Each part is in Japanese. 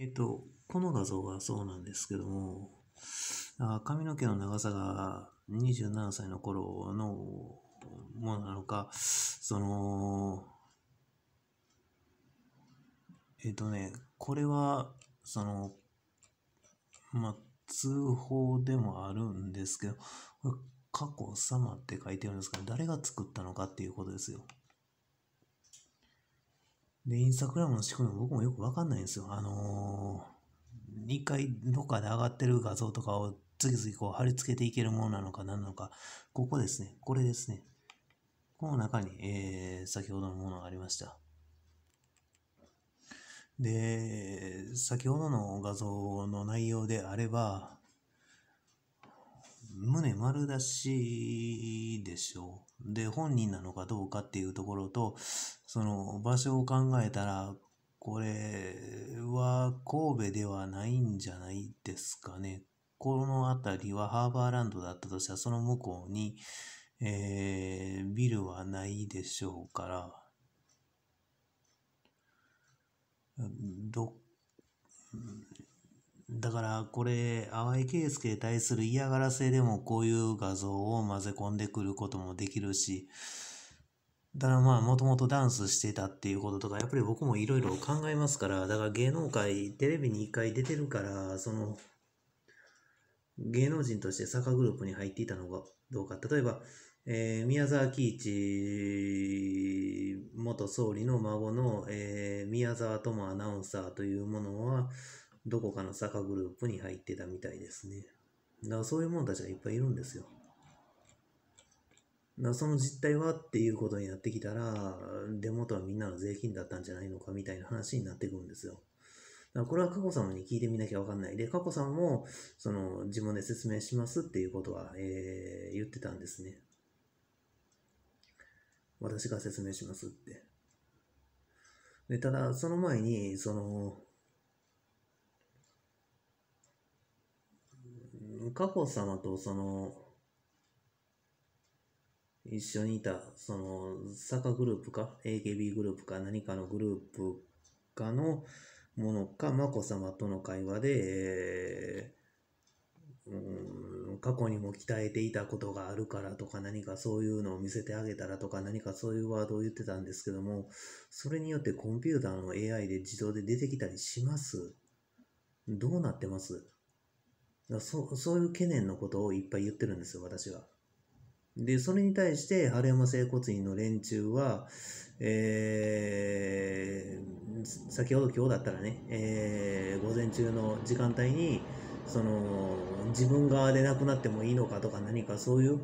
えっ、ー、と、この画像がそうなんですけども、あ髪の毛の長さが27歳の頃のものなのか、その、えっ、ー、とね、これは、その、ま通報でもあるんですけど、これ、過去様って書いてるんですけど、誰が作ったのかっていうことですよ。で、インスタグラムの仕組みも僕もよくわかんないんですよ。あのー、一回どっかで上がってる画像とかを次々こう貼り付けていけるものなのか何なのか、ここですね。これですね。この中に、えー、先ほどのものがありました。で、先ほどの画像の内容であれば、胸丸出しでしょう。で、本人なのかどうかっていうところと、その場所を考えたら、これは神戸ではないんじゃないですかね。この辺りはハーバーランドだったとしたら、その向こうに、えー、ビルはないでしょうから、どっだからこれ、淡井圭介に対する嫌がらせでもこういう画像を混ぜ込んでくることもできるし、だからまあ、もともとダンスしてたっていうこととか、やっぱり僕もいろいろ考えますから、だから芸能界、テレビに一回出てるから、その、芸能人としてサカグループに入っていたのかどうか、例えば、えー、宮沢喜一元総理の孫の、えー、宮沢智アナウンサーというものは、どこかの坂グループに入ってたみたいですね。だからそういう者たちがいっぱいいるんですよ。だその実態はっていうことになってきたら、出元はみんなの税金だったんじゃないのかみたいな話になってくるんですよ。だからこれは佳子さまに聞いてみなきゃわかんない。で、佳子さんも、その、自分で説明しますっていうことは、えー、言ってたんですね。私が説明しますって。で、ただ、その前に、その、佳加穂様と、その、一緒にいた、その、坂グループか、AKB グループか、何かのグループかのものか、眞子様との会話で、えー、うん、過去にも鍛えていたことがあるからとか、何かそういうのを見せてあげたらとか、何かそういうワードを言ってたんですけども、それによってコンピューターの AI で自動で出てきたりしますどうなってますそそういう懸念のことをいっぱい言ってるんですよ、私は。で、それに対して、春山整骨院の連中は、えー、先ほど今日だったらね、えー、午前中の時間帯に、その、自分側で亡くなってもいいのかとか何かそういう、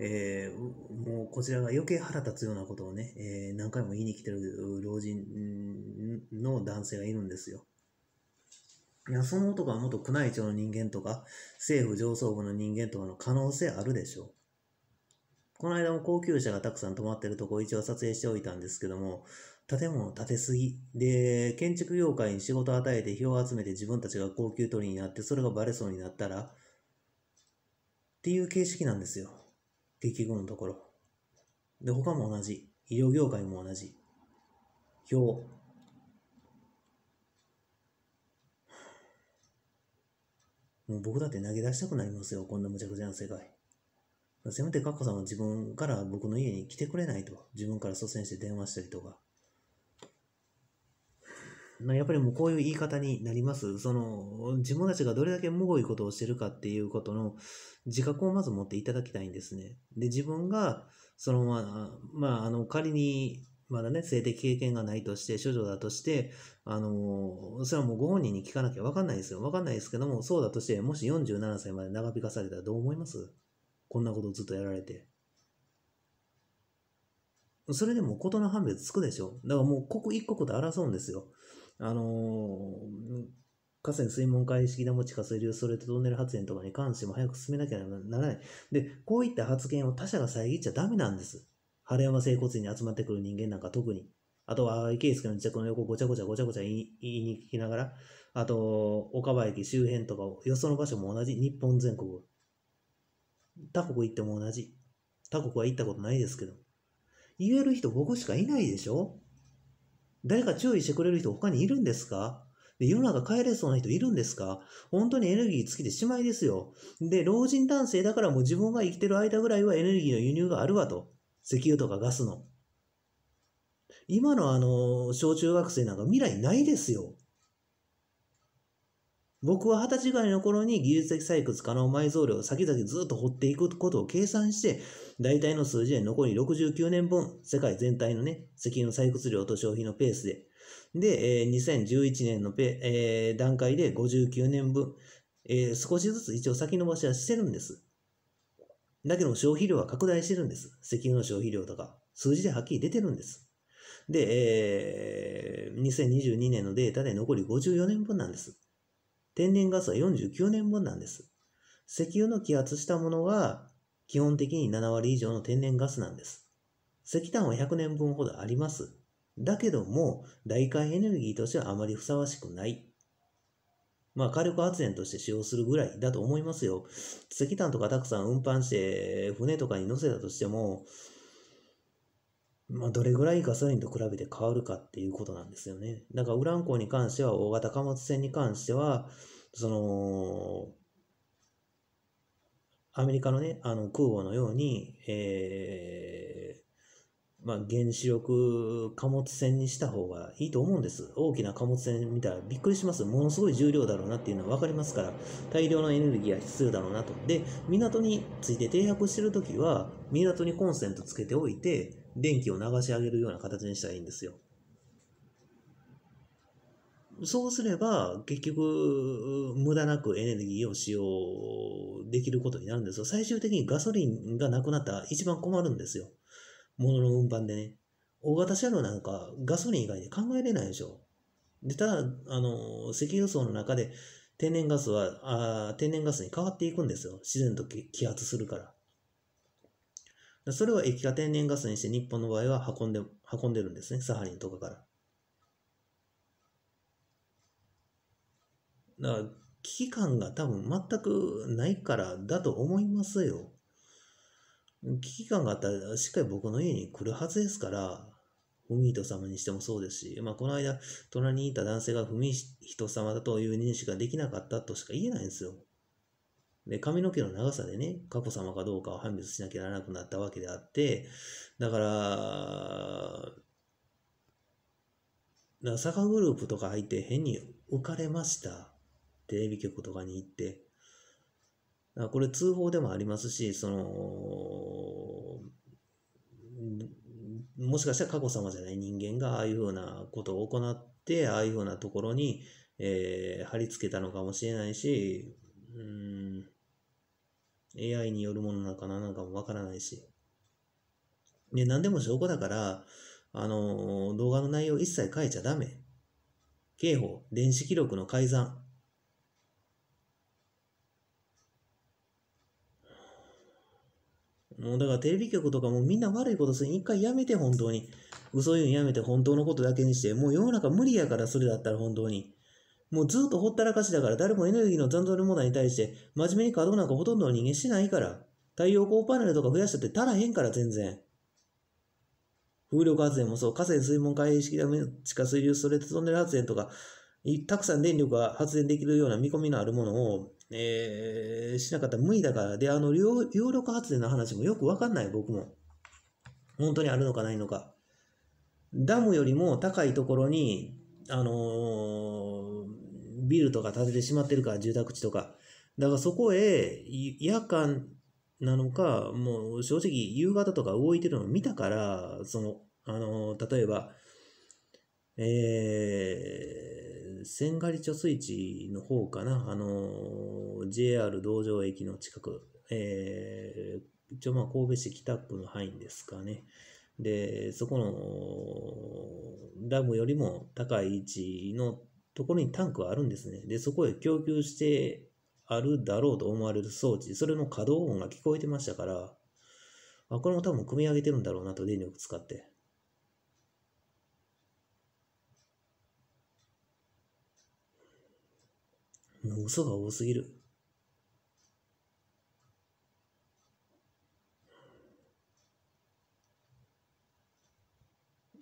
えー、もうこちらが余計腹立つようなことをね、えー、何回も言いに来てる老人の男性がいるんですよ。いや、その男は元宮内庁の人間とか、政府上層部の人間とかの可能性あるでしょう。この間も高級車がたくさん止まってるとこ一応撮影しておいたんですけども、建物建てすぎ。で、建築業界に仕事を与えて票を集めて自分たちが高級取りになって、それがバレそうになったら、っていう形式なんですよ。激局のところ。で、他も同じ。医療業界も同じ。票。もう僕だって投げ出したくなりますよ、こんな無茶苦茶な世界。せめてカッコさんは自分から僕の家に来てくれないと。自分から率先して電話したりとか。やっぱりもうこういう言い方になります。その、自分たちがどれだけむごいことをしてるかっていうことの自覚をまず持っていただきたいんですね。で、自分が、そのまま、まあ、あの、仮にまだね、性的経験がないとして、処女だとして、あのー、それはもうご本人に聞かなきゃわかんないですよ。わかんないですけども、そうだとして、もし47歳まで長引かされたらどう思いますこんなことずっとやられて。それでも事の判別つくでしょ。だからもう刻一刻と争うんですよ。あのー、河川水門会式も地下水流ストレートトンネル発電とかに関しても早く進めなきゃならない。で、こういった発言を他者が遮っちゃダメなんです。春山整骨院に集まってくる人間なんか特に、あとは池介の自宅の横ごちゃごちゃごちゃごちゃ言い言いに聞きながら、あと、岡場駅周辺とか、よその場所も同じ、日本全国。他国行っても同じ。他国は行ったことないですけど。言える人僕しかいないでしょ誰か注意してくれる人他にいるんですかで世の中帰れそうな人いるんですか本当にエネルギー尽きてしまいですよ。で、老人男性だからもう自分が生きてる間ぐらいはエネルギーの輸入があるわと。石油とかガスの。今のあの、小中学生なんか未来ないですよ。僕は二十歳ぐらいの頃に技術的採掘可能埋蔵量を先々ずっと掘っていくことを計算して、大体の数字で残り69年分、世界全体のね、石油の採掘量と消費のペースで。で、えー、2011年のペ、えー、段階で59年分、えー、少しずつ一応先延ばしはしてるんです。だけど消費量は拡大してるんです。石油の消費量とか、数字ではっきり出てるんです。で、えー、2022年のデータで残り54年分なんです。天然ガスは49年分なんです。石油の揮発したものは基本的に7割以上の天然ガスなんです。石炭は100年分ほどあります。だけども、大替エネルギーとしてはあまりふさわしくないまあ、火力発電として使用するぐらいだと思いますよ。石炭とかたくさん運搬して、船とかに乗せたとしても、まあ、どれぐらいガソリンと比べて変わるかっていうことなんですよね。だから、ウラン港に関しては、大型貨物船に関しては、その、アメリカのね、あの空母のように、えまあ、原子力貨物船にした方がいいと思うんです。大きな貨物船見たらびっくりします。ものすごい重量だろうなっていうのは分かりますから、大量のエネルギーが必要だろうなと。で、港について停泊してるときは、港にコンセントつけておいて、電気を流し上げるような形にしたらいいんですよ。そうすれば、結局、無駄なくエネルギーを使用できることになるんですよ。最終的にガソリンがなくなったら一番困るんですよ。ものの運搬でね。大型車両なんかガソリン以外で考えれないでしょ。で、ただ、あの、石油層の中で天然ガスは、あ天然ガスに変わっていくんですよ。自然と揮発するから。それを液化天然ガスにして日本の場合は運んで、運んでるんですね。サハリンとかから。だから危機感が多分全くないからだと思いますよ。危機感があったら、しっかり僕の家に来るはずですから、フミヒト様にしてもそうですし、まあ、この間、隣にいた男性がフミヒト様だという認識ができなかったとしか言えないんですよ。で、髪の毛の長さでね、佳子様かどうかを判別しなきゃならなくなったわけであって、だから、だから坂グループとか入って変に浮かれました。テレビ局とかに行って。これ通報でもありますし、その、もしかしたら佳子さまじゃない人間がああいうふうなことを行って、ああいうふうなところに、えー、貼り付けたのかもしれないし、うん、AI によるものなのかななんかもわからないし。で、何でも証拠だから、あの、動画の内容一切変えちゃダメ。刑法、電子記録の改ざん。もうだからテレビ局とかもみんな悪いことする。一回やめて、本当に。嘘言うんやめて、本当のことだけにして。もう世の中無理やから、それだったら本当に。もうずっとほったらかしだから、誰もエネルギーの残存の問題に対して、真面目に稼働なんかほとんどの人間してないから。太陽光パネルとか増やしたって足らへんから、全然。風力発電もそう、河川水門開閉式だめ地下水流ストレートトンネル発電とか、たくさん電力が発電できるような見込みのあるものを、えー、しなかったら無理だから。で、あの、揚力発電の話もよくわかんない、僕も。本当にあるのかないのか。ダムよりも高いところに、あのー、ビルとか建ててしまってるから、住宅地とか。だからそこへ、夜間なのか、もう正直夕方とか動いてるのを見たから、その、あのー、例えば、えー、千狩貯水池の方かな、あの JR 道場駅の近く、えー、一応まあ神戸市北区の範囲ですかね。で、そこのダムよりも高い位置のところにタンクがあるんですね。で、そこへ供給してあるだろうと思われる装置、それの稼働音が聞こえてましたから、あこれも多分組み上げてるんだろうなと、電力使って。もう嘘が多すぎる。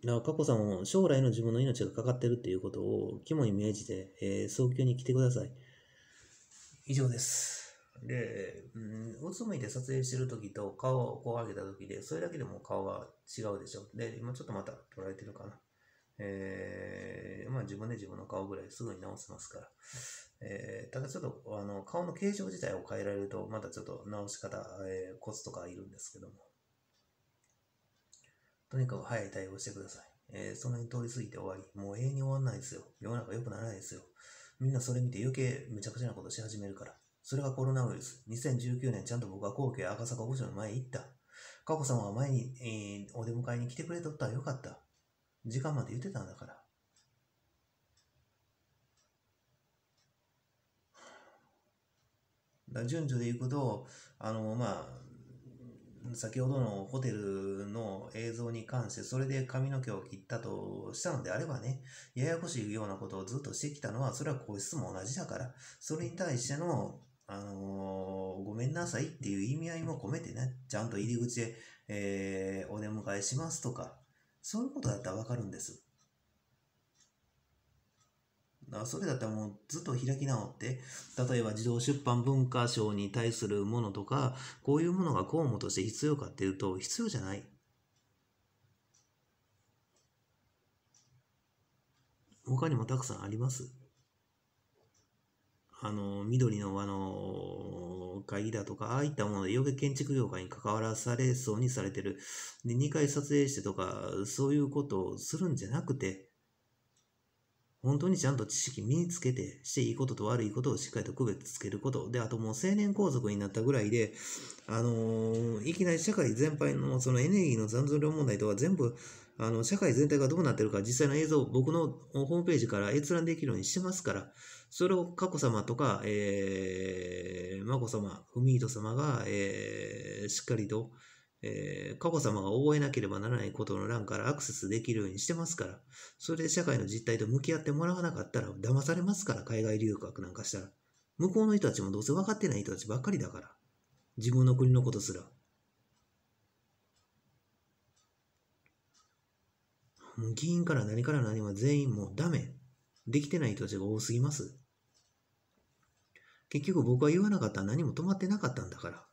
だから、佳子さんも将来の自分の命がかかってるっていうことを肝に銘じて、えー、早急に来てください。以上です。で、うん、うつむいて撮影してるときと顔をこう上げたときで、それだけでも顔が違うでしょ。う。で、今ちょっとまた撮られてるかな。えー、まあ自分で自分の顔ぐらいすぐに直せますから。えー、ただちょっとあの顔の形状自体を変えられると、まだちょっと直し方、えー、コツとかいるんですけども。とにかく早い対応してください。えー、その辺通り過ぎて終わり。もう永遠に終わらないですよ。世の中良くならないですよ。みんなそれ見て余計めちゃくちゃなことし始めるから。それがコロナウイルス。2019年ちゃんと僕は皇居赤坂御所の前へ行った。佳子さまは前に、えー、お出迎えに来てくれとったらよかった。時間まで言ってたんだから。だ順序で言うと、あの、まあ、先ほどのホテルの映像に関して、それで髪の毛を切ったとしたのであればね、ややこしいようなことをずっとしてきたのは、それは個室も同じだから、それに対しての、あのー、ごめんなさいっていう意味合いも込めてね、ちゃんと入り口へ、えー、お出迎えしますとか、そういうことだったらわかるんです。だからそれだったらもうずっと開き直って、例えば児童出版文化賞に対するものとか、こういうものが公務として必要かっていうと、必要じゃない。他にもたくさんあります。あの、緑のあの、会だとか、ああいったもので余計建築業界に関わらされそうにされてる。で、2回撮影してとか、そういうことをするんじゃなくて、本当にちゃんと知識身につけて、していいことと悪いことをしっかりと区別つけること。で、あともう青年皇族になったぐらいで、あのー、いきなり社会全般のそのエネルギーの残存量問題とは全部、あの、社会全体がどうなってるか、実際の映像を僕のホームページから閲覧できるようにしてますから、それを佳子様とか、えー、眞子様、文人様が、えー、しっかりと、えー、佳子様が覚えなければならないことの欄からアクセスできるようにしてますから、それで社会の実態と向き合ってもらわなかったら騙されますから、海外留学なんかしたら。向こうの人たちもどうせ分かってない人たちばっかりだから。自分の国のことすら。もう議員から何から何は全員もうダメ。できてない人たちが多すぎます。結局僕は言わなかったら何も止まってなかったんだから。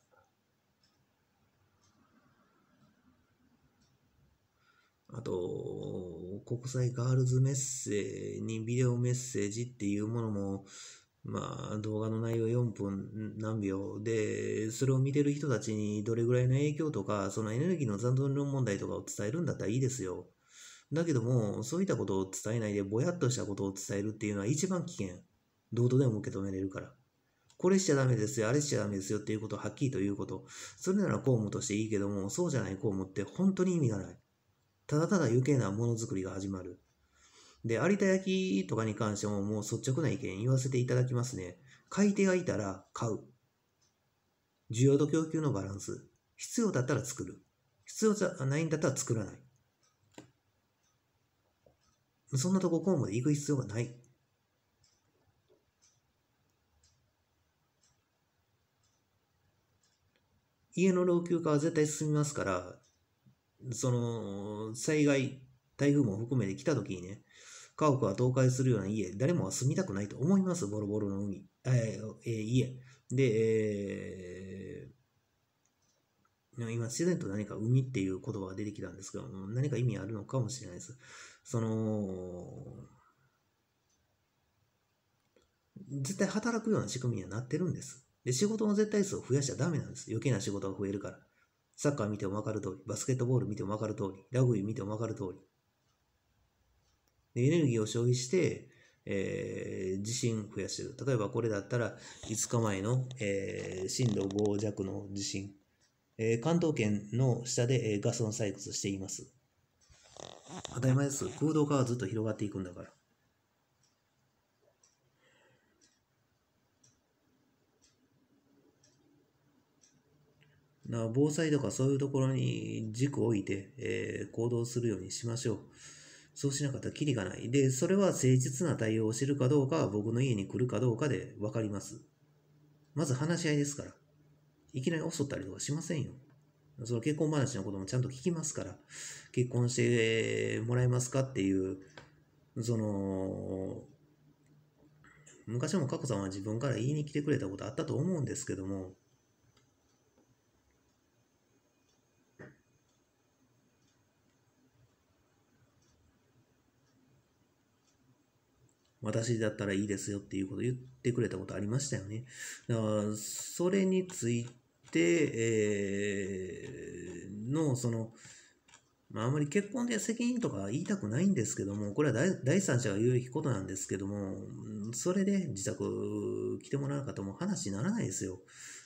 あと、国際ガールズメッセにビデオメッセージっていうものも、まあ、動画の内容4分何秒で、それを見てる人たちにどれぐらいの影響とか、そのエネルギーの残存量問題とかを伝えるんだったらいいですよ。だけども、そういったことを伝えないで、ぼやっとしたことを伝えるっていうのは一番危険。どうとでも受け止めれるから。これしちゃダメですよ、あれしちゃダメですよっていうことをはっきりということ。それなら公務としていいけども、そうじゃない公務って本当に意味がない。ただただ余計なものづくりが始まる。で、有田焼とかに関してももう率直な意見言わせていただきますね。買い手がいたら買う。需要と供給のバランス。必要だったら作る。必要じゃないんだったら作らない。そんなとここうまで行く必要がない。家の老朽化は絶対進みますから、その、災害、台風も含めて来た時にね、家屋が倒壊するような家、誰もは住みたくないと思います、ボロボロの海、えーえー、家。で、えー、今、自然と何か海っていう言葉が出てきたんですけど、何か意味あるのかもしれないです。その、絶対働くような仕組みにはなってるんです。で、仕事の絶対数を増やしちゃダメなんです。余計な仕事が増えるから。サッカー見ても分かる通り、バスケットボール見ても分かる通り、ラグビー見ても分かる通り。エネルギーを消費して、えー、地震増やしてる。例えばこれだったら5日前の、えー、震度5弱の地震、えー、関東圏の下で、えー、ガスン採掘しています。当たり前です。空洞化はずっと広がっていくんだから。な防災とかそういうところに軸を置いて、えー、行動するようにしましょう。そうしなかったらキリがない。で、それは誠実な対応をしてるかどうか、僕の家に来るかどうかで分かります。まず話し合いですから。いきなり襲ったりとかしませんよ。その結婚話のこともちゃんと聞きますから、結婚してもらえますかっていう、その、昔も佳子さんは自分から言いに来てくれたことあったと思うんですけども、私だったらいいですよっていうことを言ってくれたことありましたよね。だから、それについて、えー、の、その、まあ、あまり結婚で責任とか言いたくないんですけども、これは第三者が言うべきことなんですけども、それで自宅来てもらう方も話にならないですよ。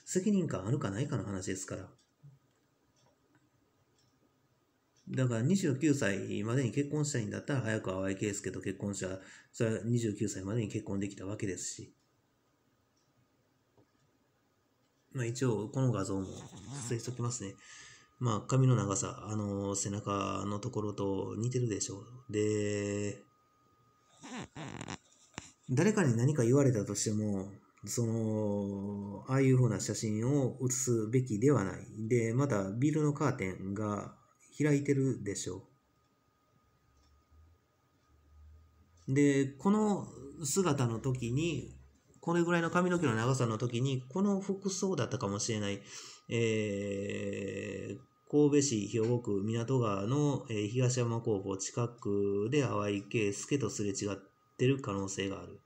責任感あるかないかの話ですから。だから29歳までに結婚したいんだったら早く淡井圭介と結婚したそれは29歳までに結婚できたわけですし。まあ一応この画像も撮影しときますね。まあ髪の長さ、あの背中のところと似てるでしょう。で、誰かに何か言われたとしても、その、ああいう風な写真を写すべきではない。で、またビルのカーテンが開いてるでしょう。で、この姿の時に、これぐらいの髪の毛の長さの時に、この服装だったかもしれない、えー、神戸市兵庫区港川の東山高校近くで淡井圭介とすれ違ってる可能性がある。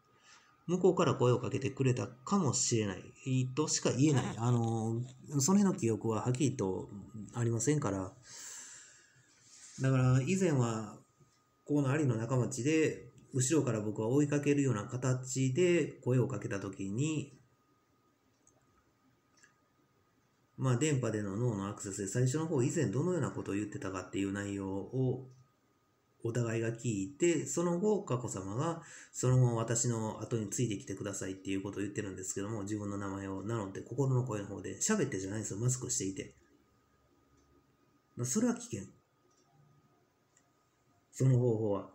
向こうから声をかけてくれたかもしれない。としか言えない。あの、その辺の記憶ははっきりとありませんから、だから以前はこのりの中町で後ろから僕は追いかけるような形で声をかけた時にまあ電波での脳のアクセスで最初の方以前どのようなことを言ってたかっていう内容をお互いが聞いてその後佳子さまがそのまま私の後についてきてくださいっていうことを言ってるんですけども自分の名前を名乗って心の声の方で喋ってじゃないんですよマスクしていてそれは危険その方法は。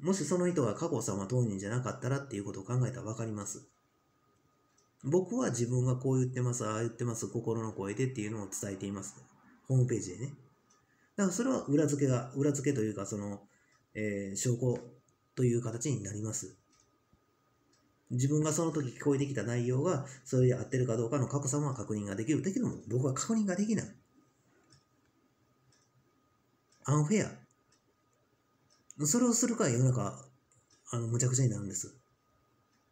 もしその意図が加護様当人じゃなかったらっていうことを考えたらわかります。僕は自分がこう言ってます、ああ言ってます、心の声でっていうのを伝えています。ホームページでね。だからそれは裏付けが、裏付けというか、その、えー、証拠という形になります。自分がその時聞こえてきた内容が、それで合ってるかどうかの格差は確認ができる。だけども、僕は確認ができない。アンフェアそれをするから世の中、あの、むちゃくちゃになるんです。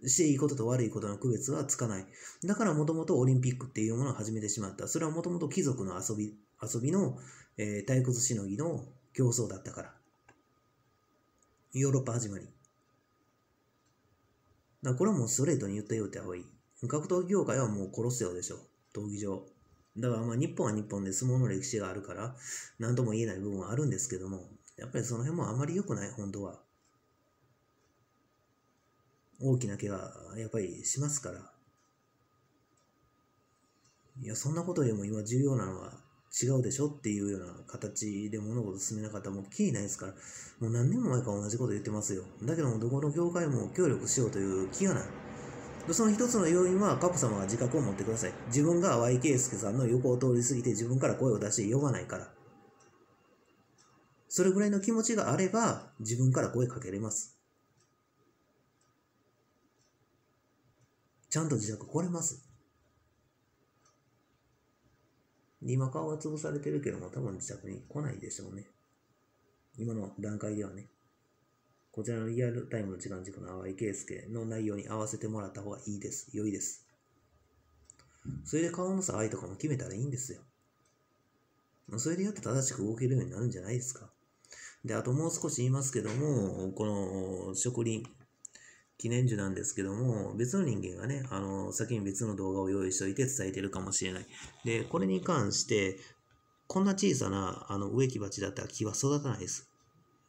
していいことと悪いことの区別はつかない。だからもともとオリンピックっていうものを始めてしまった。それはもともと貴族の遊び、遊びの、えー、退屈しのぎの競争だったから。ヨーロッパ始まり。だこれはもうストレートに言ってよって方がいい。格闘技業界はもう殺すよでしょ。闘技場。だからまあ日本は日本で相撲の歴史があるから、なんとも言えない部分はあるんですけども、やっぱりその辺もあまり良くない、本当は。大きな怪我、やっぱりしますから。いや、そんなことよりも今重要なのは違うでしょっていうような形で物事進めなかったらもうキリないですから、もう何年も前から同じこと言ってますよ。だけども、どこの業界も協力しようという気がない。その一つの要因は、カップ様が自覚を持ってください。自分が YK 介さんの横を通り過ぎて自分から声を出して呼ばないから。それぐらいの気持ちがあれば、自分から声かけれます。ちゃんと自宅来れます。今顔は潰されてるけども、多分自宅に来ないでしょうね。今の段階ではね。こちらのリアルタイムの時間軸の淡井圭介の内容に合わせてもらった方がいいです。良いです。それで顔の差合いとかも決めたらいいんですよ。それでやって正しく動けるようになるんじゃないですか。で、あともう少し言いますけども、この、植林、記念樹なんですけども、別の人間がね、あの、先に別の動画を用意しておいて伝えてるかもしれない。で、これに関して、こんな小さな、あの、植木鉢だったら木は育たないです。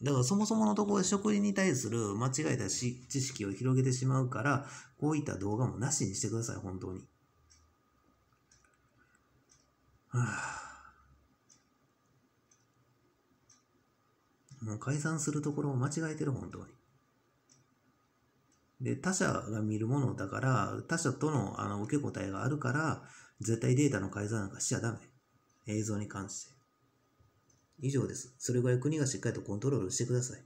だからそもそものところで植林に対する間違えたし知識を広げてしまうから、こういった動画もなしにしてください、本当に。はあもう解散するところを間違えてる、本当に。で、他者が見るものだから、他者とのあの受け答えがあるから、絶対データの改ざんなんかしちゃダメ。映像に関して。以上です。それぐらい国がしっかりとコントロールしてください。